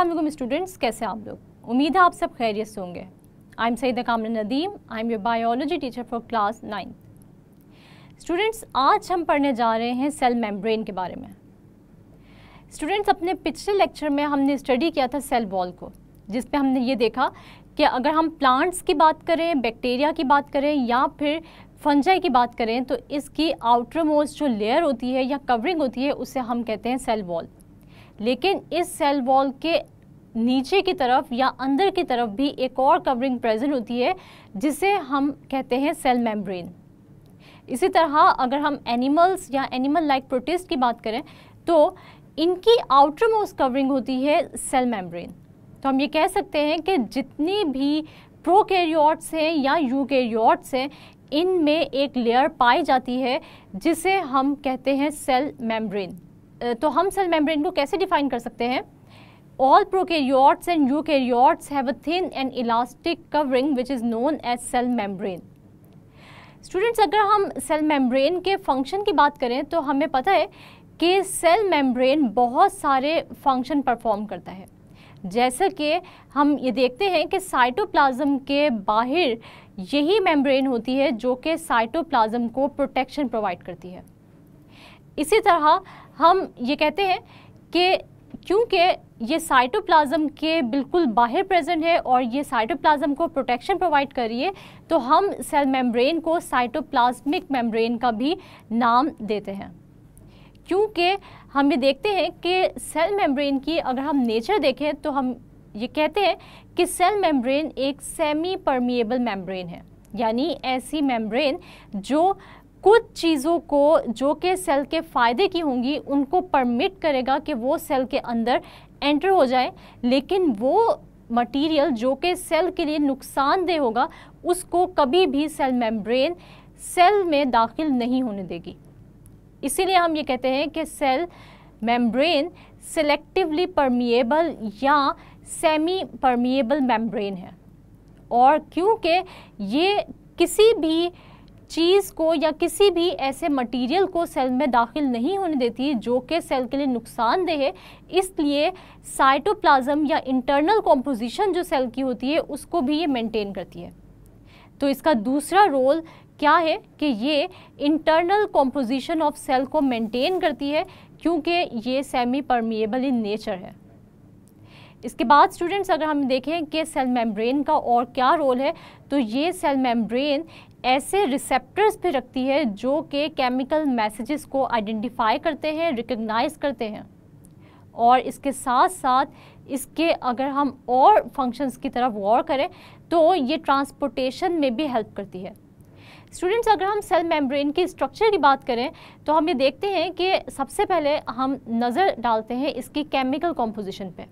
Aslam students कैसे आप लोग उम्मीद है आप सब खैरियत से होंगे आई am Syed Qamar Nadeem I am your biology teacher for class ninth students आज हम पढ़ने जा रहे हैं सेल मेम्ब्रेन के बारे में स्टूडेंट्स अपने पिछले लेक्चर में हमने स्टडी किया था सेल वॉल को जिस पे हमने ये देखा कि अगर हम प्लांट्स की बात करें बैक्टीरिया की बात करें या फिर फंजाई की बात करें तो इसकी आउटर मोस्ट जो लेयर होती है या कवरिंग होती है उसे हम कहते हैं सेल वॉल लेकिन इस सेल वॉल के नीचे की तरफ या अंदर की तरफ भी एक और कवरिंग प्रेजेंट होती है जिसे हम कहते हैं सेल मेम्ब्रेन इसी तरह अगर हम एनिमल्स या एनिमल लाइक प्रोटेस्ट की बात करें तो इनकी आउटर मोस्ट कवरिंग होती है सेल मेम्ब्रेन तो हम ये कह सकते हैं कि जितनी भी प्रोकैरियोट्स हैं या यूकैरियोट्स हैं इनमें एक लेयर पाई जाती है जिसे हम कहते हैं सेल मेम्ब्रेन तो हम सेल मेम्ब्रेन को कैसे डिफाइन कर सकते हैं all prokaryotes and eukaryotes have a thin and elastic covering which is known as cell membrane students अगर हम सेल मेम्ब्रेन के फंक्शन की बात करें तो हमें पता है कि सेल मेम्ब्रेन बहुत सारे फंक्शन परफॉर्म करता है जैसे कि हम ये देखते हैं कि साइटोप्लाज्म के बाहर यही मेम्ब्रेन होती है जो कि साइटोप्लाज्म को प्रोटेक्शन प्रोवाइड करती है इसी तरह हम ये कहते हैं कि क्योंकि ये साइटोप्लाज्म के बिल्कुल बाहर प्रेजेंट है और ये साइटोप्लाज्म को प्रोटेक्शन प्रोवाइड कर रही है तो हम सेल मेम्ब्रेन को साइटोप्लाज्मिक मेम्ब्रेन का भी नाम देते हैं क्योंकि हम ये देखते हैं कि सेल मेम्ब्रेन की अगर हम नेचर देखें तो हम ये कहते हैं कि सेल मेम्ब्रेन एक सेमी परमिएबल मेम्ब्रेन है यानी ऐसी मेम्ब्रेन जो कुछ चीज़ों को जो कि सेल के फ़ायदे की होंगी उनको परमिट करेगा कि वो सेल के अंदर एंटर हो जाए लेकिन वो मटेरियल जो कि सेल के लिए नुकसानदेह होगा उसको कभी भी सेल मेम्ब्रेन सेल में दाखिल नहीं होने देगी इसीलिए हम ये कहते हैं कि सेल मेम्ब्रेन सेलेक्टिवली परमिएबल या सेमी परमिएबल मेम्ब्रेन है और क्योंकि ये किसी भी चीज़ को या किसी भी ऐसे मटेरियल को सेल में दाखिल नहीं होने देती जो कि सेल के लिए नुकसानदेह है इसलिए साइटोप्लाज्म या इंटरनल कॉम्पोजिशन जो सेल की होती है उसको भी ये मेंटेन करती है तो इसका दूसरा रोल क्या है कि ये इंटरनल कॉम्पोजिशन ऑफ सेल को मेंटेन करती है क्योंकि ये सेमी परमिएबल इन नेचर है इसके बाद स्टूडेंट्स अगर हम देखें कि सेल मेम्ब्रेन का और क्या रोल है तो ये सेल मेम्ब्रेन ऐसे रिसेप्टर्स पे रखती है जो कि केमिकल मैसेजेस को आइडेंटिफाई करते हैं रिकग्नाइज करते हैं और इसके साथ साथ इसके अगर हम और फंक्शंस की तरफ गौर करें तो ये ट्रांसपोर्टेशन में भी हेल्प करती है स्टूडेंट्स अगर हम सेल मेम्ब्रेन की स्ट्रक्चर की बात करें तो हम ये देखते हैं कि सबसे पहले हम नज़र डालते हैं इसकी केमिकल कॉम्पोजिशन पे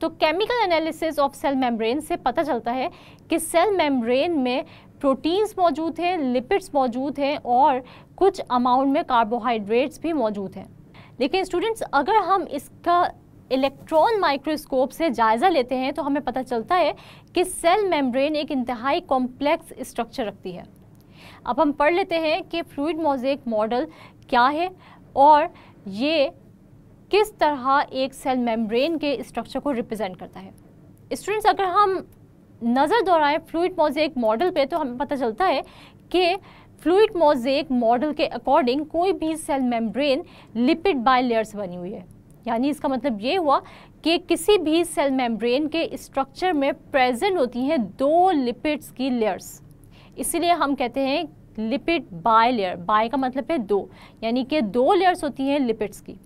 तो chemical analysis of cell membrane से पता चलता है कि सेल मेम्ब्रेन में प्रोटीन्स मौजूद हैं लिपिड्स मौजूद हैं और कुछ अमाउंट में कार्बोहाइड्रेट्स भी मौजूद हैं लेकिन स्टूडेंट्स अगर हम इसका इलेक्ट्रॉन माइक्रोस्कोप से जायज़ा लेते हैं तो हमें पता चलता है कि सेल मेम्ब्रेन एक इंतहाई कॉम्प्लेक्स स्ट्रक्चर रखती है अब हम पढ़ लेते हैं कि फ्लूड मोजेक मॉडल क्या है और ये किस तरह एक सेल मेम्ब्रेन के स्ट्रक्चर को रिप्रेजेंट करता है स्टूडेंट्स अगर हम नज़र दौड़ाएं फ्लूड मोजेक मॉडल पे तो हमें पता चलता है कि फ्लूड मोजेक मॉडल के अकॉर्डिंग कोई भी cell membrane lipid bilayers बनी हुई है यानी इसका मतलब ये हुआ कि किसी भी सेल मेम्ब्रेन के स्ट्रक्चर में प्रेजेंट होती हैं दो लिपिड्स की लेयर्स इसीलिए हम कहते हैं लिपिड बाय लेयर बाय का मतलब है दो यानी कि दो लेयर्स होती हैं लिपिड्स की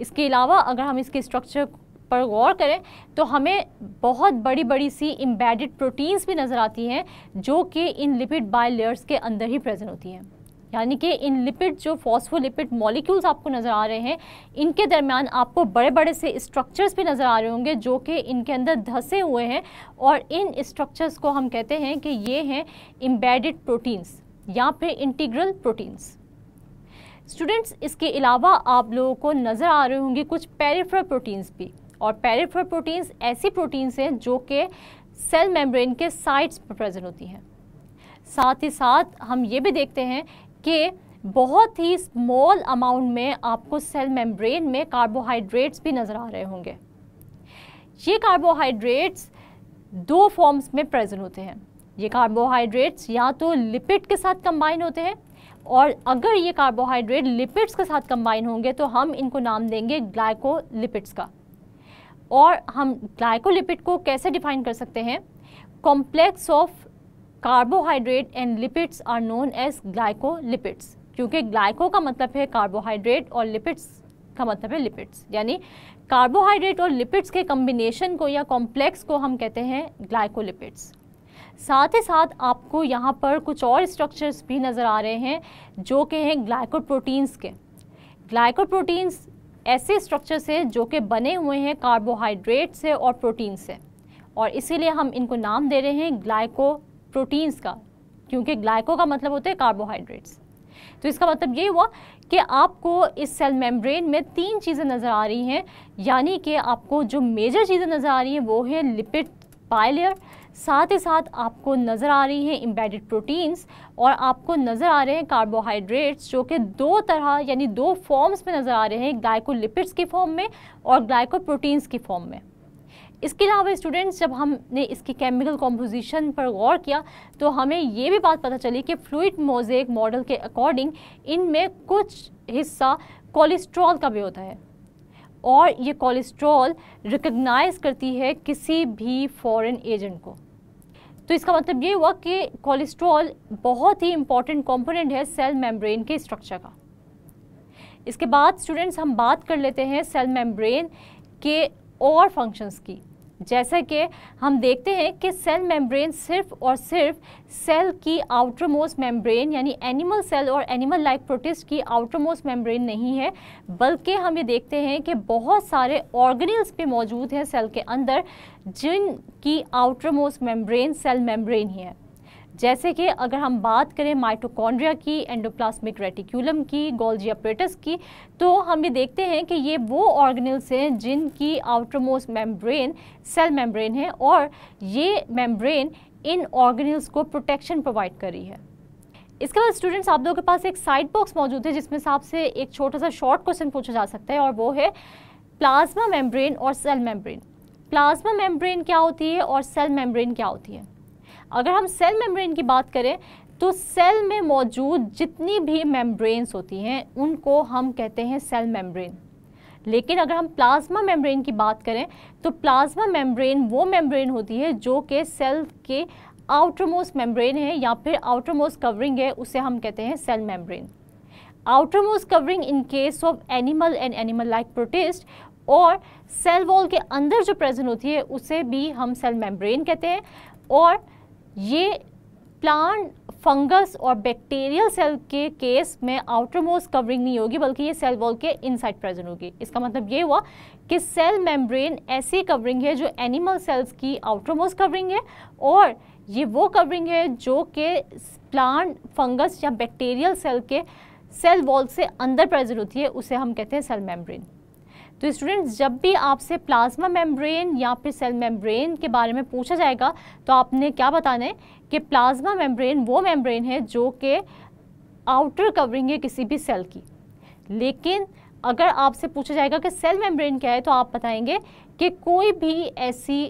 इसके अलावा अगर हम इसके स्ट्रक्चर पर गौर करें तो हमें बहुत बड़ी बड़ी सी इम्बेडिड प्रोटीन्स भी नज़र आती हैं जो कि इन लिपिड बाई लेयर्स के अंदर ही प्रेजेंट होती हैं यानी कि इन लिपिड जो फॉस्फोलिपिड मॉलिक्यूल्स आपको नज़र आ रहे हैं इनके दरमियान आपको बड़े बड़े से स्ट्रक्चर्स भी नज़र आ रहे होंगे जो कि इनके अंदर धंसे हुए हैं और इन स्ट्रक्चर्स को हम कहते हैं कि ये हैं इम्बेडिड प्रोटीन्स या फिर इंटीग्रल प्रोटीन्स स्टूडेंट्स इसके अलावा आप लोगों को नज़र आ रहे होंगे कुछ पेरीफ्रल प्रोटीन्स भी और पैरेफर प्रोटीन्स ऐसी प्रोटीन्स हैं जो कि सेल मेम्ब्रेन के साइड्स पर प्रेजेंट होती हैं साथ ही साथ हम ये भी देखते हैं कि बहुत ही स्मॉल अमाउंट में आपको सेल मेम्ब्रेन में कार्बोहाइड्रेट्स भी नज़र आ रहे होंगे ये कार्बोहाइड्रेट्स दो फॉर्म्स में प्रेजेंट होते हैं ये कार्बोहाइड्रेट्स या तो लिपिड के साथ कंबाइन होते हैं और अगर ये कार्बोहाइड्रेट लिपिड्स के साथ कंबाइन होंगे तो हम इनको नाम देंगे ग्लाइकोलिपिड्स का और हम ग्लाइकोलिपिड को कैसे डिफाइन कर सकते हैं complex of carbohydrate and lipids are known as glycolipids क्योंकि ग्लाइको का मतलब है कार्बोहाइड्रेट और लिपिड्स का मतलब है लिपिड्स यानी कार्बोहाइड्रेट और लिपिड्स के कम्बिनेशन को या कॉम्प्लेक्स को हम कहते हैं ग्लाइकोलिपिड्स साथ ही साथ आपको यहाँ पर कुछ और स्ट्रक्चर्स भी नज़र आ रहे हैं जो कि हैं ग्लाइकोप्रोटीन्स के ग्लाइकोप्रोटीन्स ऐसे स्ट्रक्चर से जो कि बने हुए हैं कार्बोहाइड्रेट से और प्रोटीन से और इसीलिए हम इनको नाम दे रहे हैं ग्लाइको प्रोटीन्स का क्योंकि ग्लाइको का मतलब होता है कार्बोहाइड्रेट्स तो इसका मतलब ये हुआ कि आपको इस सेल मेम्ब्रेन में तीन चीज़ें नज़र आ रही हैं यानी कि आपको जो मेजर चीज़ें नज़र आ रही हैं वो है लिपिड पाइलेयर साथ ही साथ आपको नज़र आ रही हैं इम्बेडेड प्रोटीन्स और आपको नज़र आ रहे हैं कार्बोहाइड्रेट्स जो कि दो तरह यानी दो फॉर्म्स में नज़र आ रहे हैं ग्लाइकोलिपिड्स की फॉर्म में और ग्लाइकोप्रोटीन्स की फॉर्म में इसके अलावा स्टूडेंट्स जब हमने इसकी केमिकल कॉम्पोजिशन पर गौर किया तो हमें ये भी बात पता चली कि फ्लूड मोजेक मॉडल के अकॉर्डिंग इनमें कुछ हिस्सा कोलेस्ट्रॉल का भी होता है और ये कोलेस्ट्रॉल रिकग्नाइज करती है किसी भी फॉरेन एजेंट को तो इसका मतलब ये हुआ कि कोलेस्ट्रॉल बहुत ही इम्पॉर्टेंट कॉम्पोनेंट है सेल मेम्ब्रेन के स्ट्रक्चर का इसके बाद स्टूडेंट्स हम बात कर लेते हैं सेल मेम्ब्रेन के और फंक्शंस की जैसा कि हम देखते हैं कि सेल मेम्ब्रेन सिर्फ और सिर्फ सेल की आउटरमोस्ट मेम्ब्रेन यानी एनिमल सेल और एनिमल लाइक प्रोटिस्ट की आउटरमोस्ट मेम्ब्रेन नहीं है बल्कि हम ये देखते हैं कि बहुत सारे ऑर्गेनल्स भी मौजूद हैं सेल के अंदर जिनकी आउटरमोस्ट मेम्ब्रेन सेल मेम्ब्रेन ही है जैसे कि अगर हम बात करें माइटोकॉन्ड्रिया की एंडोप्लास्मिक रेटिकुलम की गोल्जी अपरेटस की तो हम ये देखते हैं कि ये वो ऑर्गेनल्स हैं जिनकी आउटरमोस्ट मेम्ब्रेन सेल मेम्ब्रेन है और ये मेम्ब्रेन इन ऑर्गेनल्स को प्रोटेक्शन प्रोवाइड कर रही है इसके बाद स्टूडेंट्स आप लोगों के पास एक साइड बॉक्स मौजूद है जिसमें से आपसे एक छोटा सा शॉर्ट क्वेश्चन पूछा जा सकता है और वो है प्लाज्मा मेम्ब्रेन और सेल मेम्ब्रेन प्लाज्मा मेम्ब्रेन क्या होती है और सेल मेम्ब्रेन क्या होती है अगर हम सेल मेम्ब्रेन की बात करें तो सेल में मौजूद जितनी भी मेम्ब्रेन्स होती हैं उनको हम कहते हैं सेल मेम्ब्रेन लेकिन अगर हम प्लाज्मा मेम्ब्रेन की बात करें तो प्लाज्मा मेम्ब्रेन वो मेम्ब्रेन होती है जो कि सेल के आउटरमोस्ट मेम्ब्रेन है या फिर आउटरमोस्ट कवरिंग है उसे हम कहते हैं cell membrane outermost covering in case of animal and animal like protist और सेल वॉल के अंदर जो प्रेजेंट होती है उसे भी हम सेल मेम्ब्रेन कहते हैं और ये प्लांट फंगस और बैक्टीरियल सेल के केस में आउटर मोस्ट कवरिंग नहीं होगी बल्कि ये सेल वॉल के इनसाइड प्रेजेंट होगी इसका मतलब ये हुआ कि सेल मेम्ब्रेन ऐसी कवरिंग है जो एनिमल सेल्स की आउटर मोस्ट कवरिंग है और ये वो कवरिंग है जो कि प्लांट फंगस या बैक्टीरियल सेल के सेल वॉल से अंदर प्रेजेंट होती है उसे हम कहते हैं सेल मेम्ब्रेन तो स्टूडेंट्स जब भी आपसे प्लाज्मा मेम्ब्रेन या फिर सेल मेम्ब्रेन के बारे में पूछा जाएगा तो आपने क्या बताना है कि प्लाज्मा मेम्ब्रेन वो मेम्ब्रेन है जो कि आउटर कवरिंग है किसी भी सेल की लेकिन अगर आपसे पूछा जाएगा कि सेल मेम्ब्रेन क्या है तो आप बताएंगे कि कोई भी ऐसी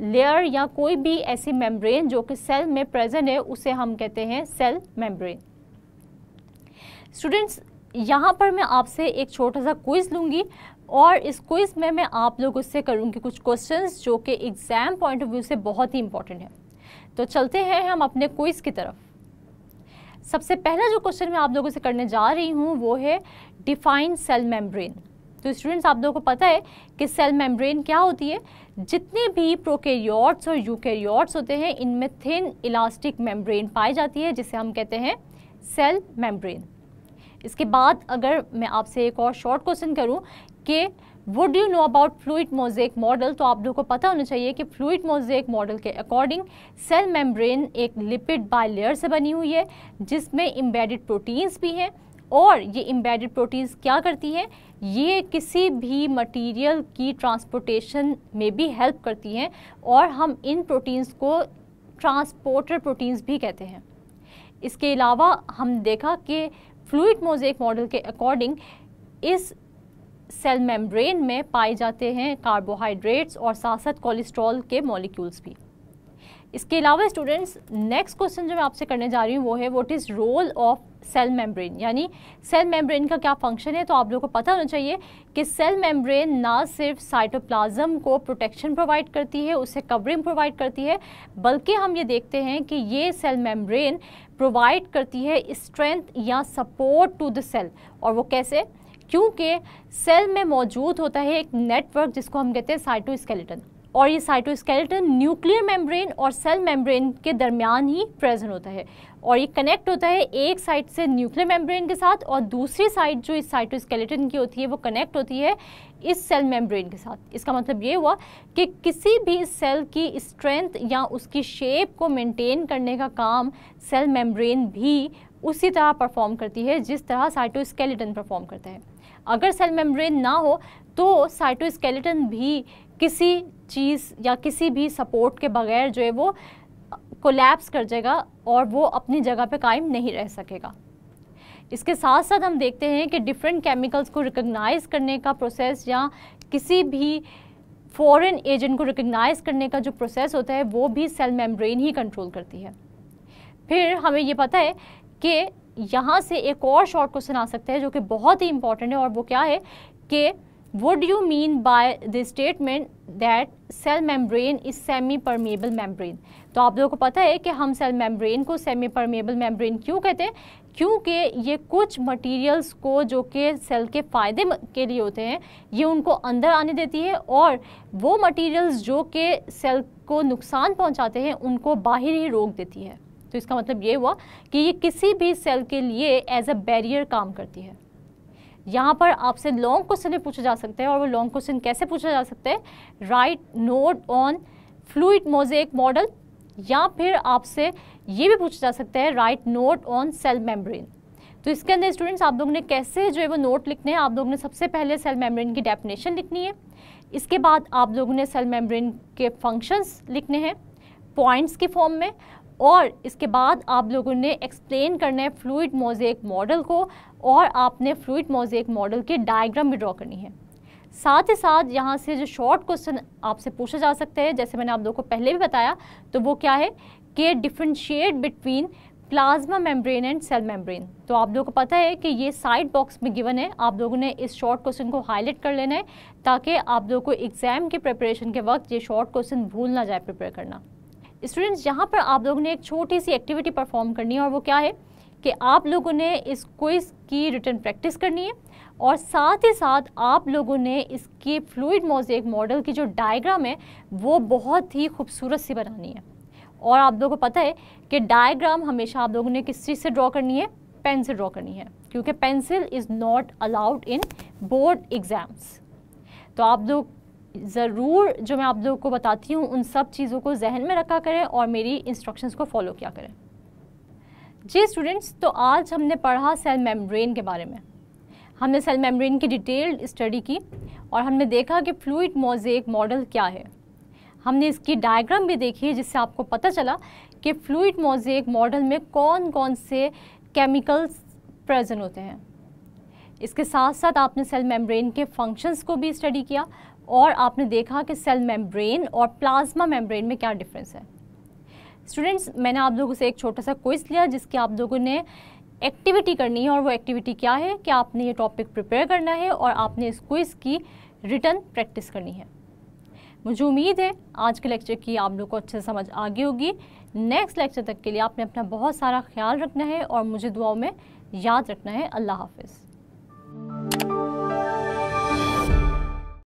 लेयर या कोई भी ऐसी मेम्ब्रेन जो कि सेल में प्रेजेंट है उसे हम कहते हैं सेल मेम्ब्रेन स्टूडेंट्स यहाँ पर मैं आपसे एक छोटा सा क्विज लूँगी और इस क्विज़ में मैं आप लोगों से करूँगी कुछ क्वेश्चंस जो कि एग्ज़ाम पॉइंट ऑफ व्यू से बहुत ही इंपॉर्टेंट है तो चलते हैं हम अपने क्विज़ की तरफ सबसे पहला जो क्वेश्चन मैं आप लोगों से करने जा रही हूँ वो है डिफाइन सेल मेम्ब्रेन तो स्टूडेंट्स आप लोगों को पता है कि सेल मेम्ब्रेन क्या होती है जितने भी प्रोकेरियोट्स और यूकेरियोट्स होते हैं इनमें थिन इलास्टिक मेम्ब्रेन पाई जाती है जिसे हम कहते हैं सेल मेम्ब्रेन इसके बाद अगर मैं आपसे एक और शॉर्ट क्वेश्चन करूं कि would you know about fluid mosaic model तो आप लोगों को पता होना चाहिए कि फ्लूड मोजेक मॉडल के अकॉर्डिंग सेल मेम्ब्रेन एक लिपिड बाय लेयर से बनी हुई है जिसमें इम्बेडिड प्रोटीन्स भी हैं और ये इम्बेडिड प्रोटीन्स क्या करती हैं ये किसी भी मटेरियल की ट्रांसपोर्टेशन में भी हेल्प करती हैं और हम इन प्रोटीन्स को ट्रांसपोर्टर प्रोटीन्स भी कहते हैं इसके अलावा हम देखा कि फ्लूड मोजेक मॉडल के अकॉर्डिंग इस सेल मेम्ब्रेन में पाए जाते हैं कार्बोहाइड्रेट्स और साथ साथ कोलेस्ट्रॉल के मॉलिक्यूल्स भी इसके अलावा स्टूडेंट्स नेक्स्ट क्वेश्चन जो मैं आपसे करने जा रही हूँ वो है what is role of cell membrane यानी सेल मेम्ब्रेन का क्या फंक्शन है तो आप लोगों को पता होना चाहिए कि सेल मेम्ब्रेन ना सिर्फ साइटोप्लाज्म को प्रोटेक्शन प्रोवाइड करती है उससे कवरिंग प्रोवाइड करती है बल्कि हम ये देखते हैं कि ये सेल मेम्ब्रेन प्रोवाइड करती है स्ट्रेंथ या सपोर्ट टू द सेल और वो कैसे क्योंकि सेल में मौजूद होता है एक नेटवर्क जिसको हम कहते हैं साइटोस्केलेटन और ये साइटोस्केलेटन न्यूक्लियर मेम्ब्रेन और सेल मेम्ब्रेन के दरमियान ही प्रेजेंट होता है और ये कनेक्ट होता है एक साइड से न्यूक्लियर मेम्ब्रेन के साथ और दूसरी साइड जो इस साइटोस्केलेटन की होती है वो कनेक्ट होती है इस सेल मेम्ब्रेन के साथ इसका मतलब ये हुआ कि किसी भी सेल की स्ट्रेंथ या उसकी शेप को मेंटेन करने का काम सेल मेम्ब्रेन भी उसी तरह परफॉर्म करती है जिस तरह साइटोस्केलेटन परफॉर्म करता है अगर सेल मेम्ब्रेन ना हो तो साइटोस्केलेटन भी किसी चीज़ या किसी भी सपोर्ट के बगैर जो है वो कोलैप्स कर जाएगा और वो अपनी जगह पे कायम नहीं रह सकेगा इसके साथ साथ हम देखते हैं कि डिफरेंट केमिकल्स को रिकग्नाइज करने का प्रोसेस या किसी भी फॉरेन एजेंट को रिकग्नाइज करने का जो प्रोसेस होता है वो भी सेल मेम्ब्रेन ही कंट्रोल करती है फिर हमें ये पता है कि यहाँ से एक और शॉर्ट क्वेश्चन आ सकते हैं जो कि बहुत ही इंपॉर्टेंट है और वो क्या है कि would you mean by the statement that cell membrane is semi permeable membrane तो आप लोगों को पता है कि हम सेल मेम्ब्रेन को सेमी परमेबल मेम्ब्रेन क्यों कहते हैं क्योंकि ये कुछ मटेरियल्स को जो कि सेल के फ़ायदे के लिए होते हैं ये उनको अंदर आने देती है और वो मटेरियल्स जो कि सेल को नुकसान पहुंचाते हैं उनको बाहर ही रोक देती है तो इसका मतलब ये हुआ कि ये किसी भी सेल के लिए एज अ बैरियर काम करती है यहाँ पर आपसे लॉन्ग क्वेश्चन भी पूछा जा सकते हैं और वो लॉन्ग क्वेश्चन कैसे पूछा जा सकता है write note on fluid mosaic model या फिर आपसे ये भी पूछा जा सकता है write note on cell membrane तो इसके अंदर स्टूडेंट्स आप लोगों ने कैसे जो है वो नोट लिखने हैं आप लोगों ने सबसे पहले सेल मेम्ब्रेन की डेफिनेशन लिखनी है इसके बाद आप लोगों ने सेल मेम्ब्रेन के फंक्शंस लिखने हैं पॉइंट्स के फॉर्म में और इसके बाद आप लोगों ने एक्सप्लेन करना है फ्लूड मोजेक मॉडल को और आपने फ्लूड मोजेक मॉडल के डायग्राम भी ड्रॉ करनी है साथ ही साथ यहाँ से जो शॉर्ट क्वेश्चन आपसे पूछा जा सकते हैं जैसे मैंने आप लोगों को पहले भी बताया तो वो क्या है कि differentiate between plasma membrane and cell membrane तो आप लोगों को पता है कि ये साइड बॉक्स में गिवन है आप लोगों ने इस शॉर्ट क्वेश्चन को हाईलाइट कर लेना है ताकि आप लोगों को एग्ज़ाम के प्रिपरेशन के वक्त ये शॉर्ट क्वेश्चन भूल ना जाए प्रिपेयर करना स्टूडेंट्स यहाँ पर आप लोगों ने एक छोटी सी एक्टिविटी परफॉर्म करनी है और वो क्या है कि आप लोगों ने इस क्विज की रिटर्न प्रैक्टिस करनी है और साथ ही साथ आप लोगों ने इसकी फ्लूड मोजेक मॉडल की जो डायग्राम है वो बहुत ही खूबसूरत सी बनानी है और आप लोगों को पता है कि डायग्राम हमेशा आप लोगों ने किस चीज़ से ड्रॉ करनी है पेन से ड्रॉ करनी है क्योंकि pencil is not allowed in board exams तो आप लोग ज़रूर जो मैं आप लोगों को बताती हूँ उन सब चीज़ों को जहन में रखा करें और मेरी इंस्ट्रक्शंस को फॉलो किया करें जी स्टूडेंट्स तो आज हमने पढ़ा सेल मेम्ब्रेन के बारे में हमने सेल मेम्ब्रेन की डिटेल्ड स्टडी की और हमने देखा कि फ्लूड मोजेक मॉडल क्या है हमने इसकी डायग्राम भी देखी जिससे आपको पता चला कि फ्लूड मोजेक मॉडल में कौन कौन से केमिकल्स प्रेजेंट होते हैं इसके साथ साथ आपने सेल मेम्ब्रेन के फंक्शंस को भी स्टडी किया और आपने देखा कि सेल मेम्ब्रेन और प्लाज्मा मेम्ब्रेन में क्या डिफरेंस है स्टूडेंट्स मैंने आप लोगों से एक छोटा सा क्विज लिया जिसकी आप लोगों ने एक्टिविटी करनी है और वो एक्टिविटी क्या है कि आपने ये टॉपिक प्रिपेयर करना है और आपने इस क्विज़ की रिटर्न प्रैक्टिस करनी है मुझे उम्मीद है आज के लेक्चर की आप लोग को अच्छे से समझ आ गई होगी नेक्स्ट लेक्चर तक के लिए आपने अपना बहुत सारा ख्याल रखना है और मुझे दुआओं में याद रखना है अल्लाह हाफिज़